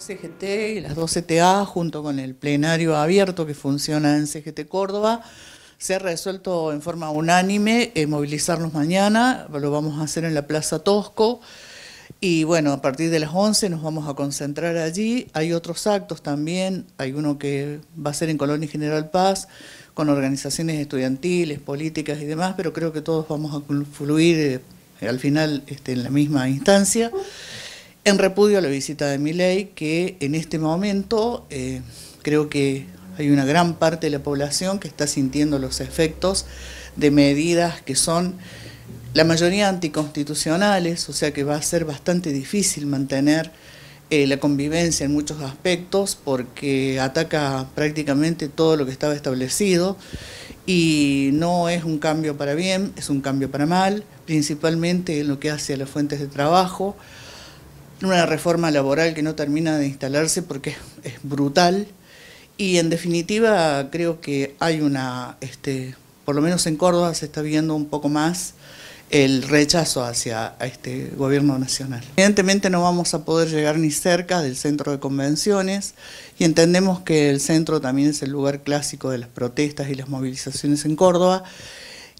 CGT y las dos ta junto con el plenario abierto que funciona en CGT Córdoba, se ha resuelto en forma unánime eh, movilizarnos mañana, lo vamos a hacer en la Plaza Tosco, y bueno, a partir de las 11 nos vamos a concentrar allí. Hay otros actos también, hay uno que va a ser en Colonia General Paz, con organizaciones estudiantiles, políticas y demás, pero creo que todos vamos a fluir eh, al final este, en la misma instancia en repudio a la visita de ley, que en este momento eh, creo que hay una gran parte de la población que está sintiendo los efectos de medidas que son la mayoría anticonstitucionales, o sea que va a ser bastante difícil mantener eh, la convivencia en muchos aspectos porque ataca prácticamente todo lo que estaba establecido y no es un cambio para bien, es un cambio para mal, principalmente en lo que hace a las fuentes de trabajo una reforma laboral que no termina de instalarse porque es, brutal y en definitiva creo que hay una, este, por lo menos en Córdoba se está viendo un poco más el rechazo hacia este gobierno nacional. Evidentemente no vamos a poder llegar ni cerca del centro de convenciones y entendemos que el centro también es el lugar clásico de las protestas y las movilizaciones en Córdoba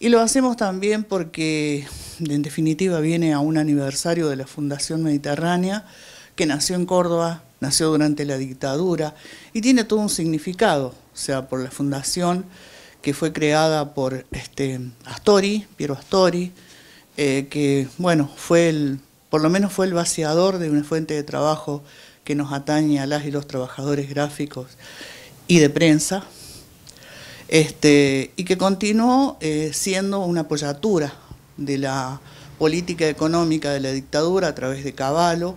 y lo hacemos también porque en definitiva viene a un aniversario de la Fundación Mediterránea, que nació en Córdoba, nació durante la dictadura y tiene todo un significado, o sea, por la fundación que fue creada por este, Astori, Piero Astori, eh, que bueno, fue el, por lo menos fue el vaciador de una fuente de trabajo que nos atañe a las y los trabajadores gráficos y de prensa, este, y que continuó eh, siendo una apoyatura de la política económica de la dictadura a través de Caballo.